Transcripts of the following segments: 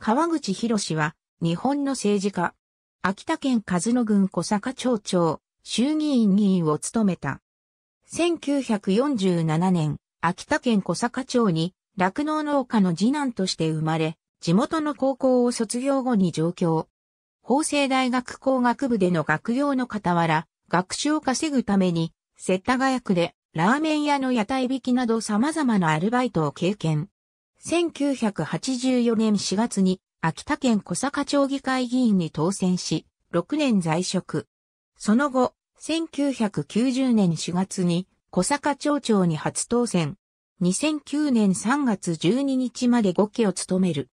川口博は、日本の政治家。秋田県和野郡小坂町長、衆議院議員を務めた。1947年、秋田県小坂町に、酪農農家の次男として生まれ、地元の高校を卒業後に上京。法政大学工学部での学業の傍ら、学習を稼ぐために、世田谷区でラーメン屋の屋台引きなど様々なアルバイトを経験。1984年4月に秋田県小坂町議会議員に当選し、6年在職。その後、1990年4月に小坂町長に初当選。2009年3月12日まで5期を務める。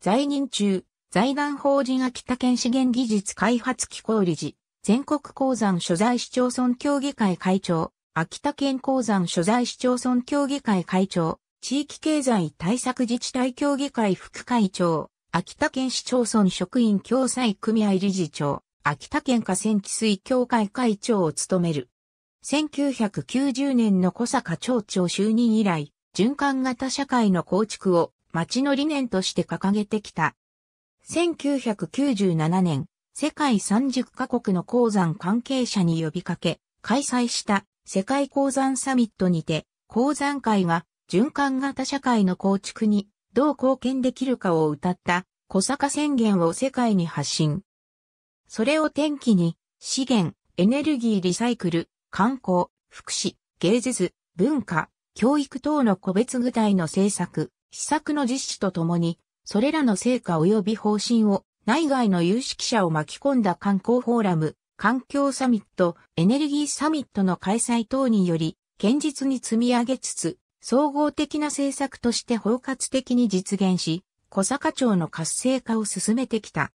在任中、財団法人秋田県資源技術開発機構理事、全国鉱山所在市町村協議会会長、秋田県鉱山所在市町村協議会会長、地域経済対策自治体協議会副会長、秋田県市町村職員共済組合理事長、秋田県河川治水協会会長を務める。1990年の小坂町長就任以来、循環型社会の構築を町の理念として掲げてきた。1997年、世界30カ国の鉱山関係者に呼びかけ、開催した世界鉱山サミットにて、鉱山会が循環型社会の構築にどう貢献できるかを謳った小坂宣言を世界に発信。それを転機に資源、エネルギーリサイクル、観光、福祉、芸術、文化、教育等の個別具体の政策、施策の実施とともに、それらの成果及び方針を内外の有識者を巻き込んだ観光フォーラム、環境サミット、エネルギーサミットの開催等により、堅実に積み上げつつ、総合的な政策として包括的に実現し、小坂町の活性化を進めてきた。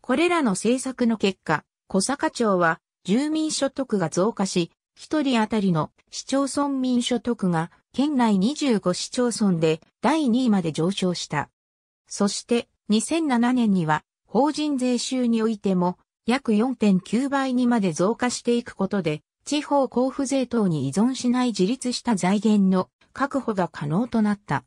これらの政策の結果、小坂町は住民所得が増加し、一人当たりの市町村民所得が県内25市町村で第2位まで上昇した。そして2007年には法人税収においても約4.9倍にまで増加していくことで地方交付税等に依存しない自立した財源の確保が可能となった。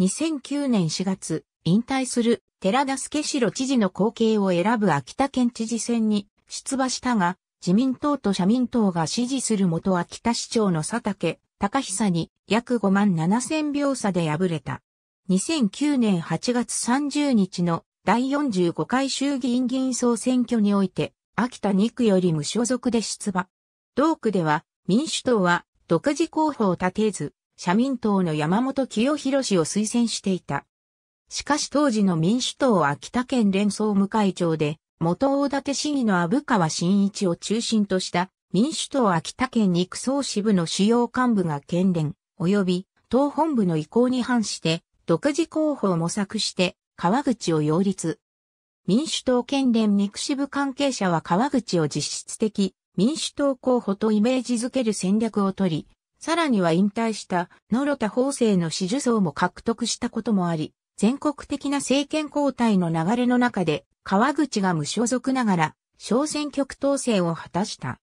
2009年4月、引退する寺田助城知事の後継を選ぶ秋田県知事選に出馬したが、自民党と社民党が支持する元秋田市長の佐竹、高久に約5万7千票差で敗れた。2009年8月30日の第45回衆議院議員総選挙において、秋田2区より無所属で出馬。同区では民主党は独自候補を立てず、社民党の山本清弘氏を推薦していた。しかし当時の民主党秋田県連総務会長で、元大館市議の阿部川真一を中心とした民主党秋田県肉総支部の主要幹部が県連、及び党本部の意向に反して、独自候補を模索して、川口を擁立。民主党県連肉支部関係者は川口を実質的、民主党候補とイメージづける戦略をとり、さらには引退した野呂田法政の支持層も獲得したこともあり、全国的な政権交代の流れの中で、川口が無所属ながら、小選挙区当選を果たした。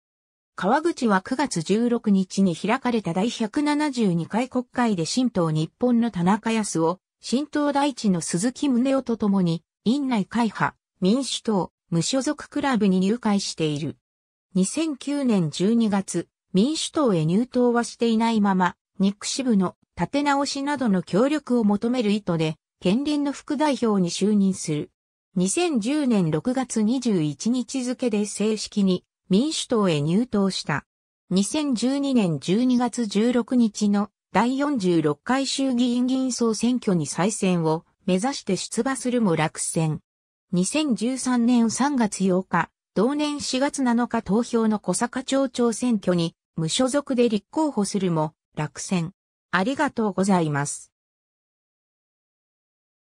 川口は9月16日に開かれた第172回国会で新党日本の田中康夫、新党大地の鈴木宗男と共に、院内会派、民主党、無所属クラブに入会している。2009年12月、民主党へ入党はしていないまま、ニック支部の立て直しなどの協力を求める意図で、県連の副代表に就任する。2010年6月21日付で正式に民主党へ入党した。2012年12月16日の第46回衆議院議員総選挙に再選を目指して出馬するも落選。2013年3月8日、同年4月7日投票の小坂町長選挙に無所属で立候補するも落選。ありがとうございます。